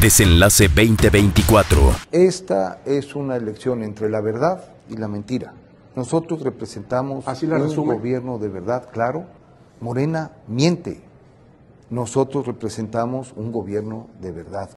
Desenlace 2024. Esta es una elección entre la verdad y la mentira. Nosotros representamos Así la un gobierno de verdad, claro. Morena miente. Nosotros representamos un gobierno de verdad.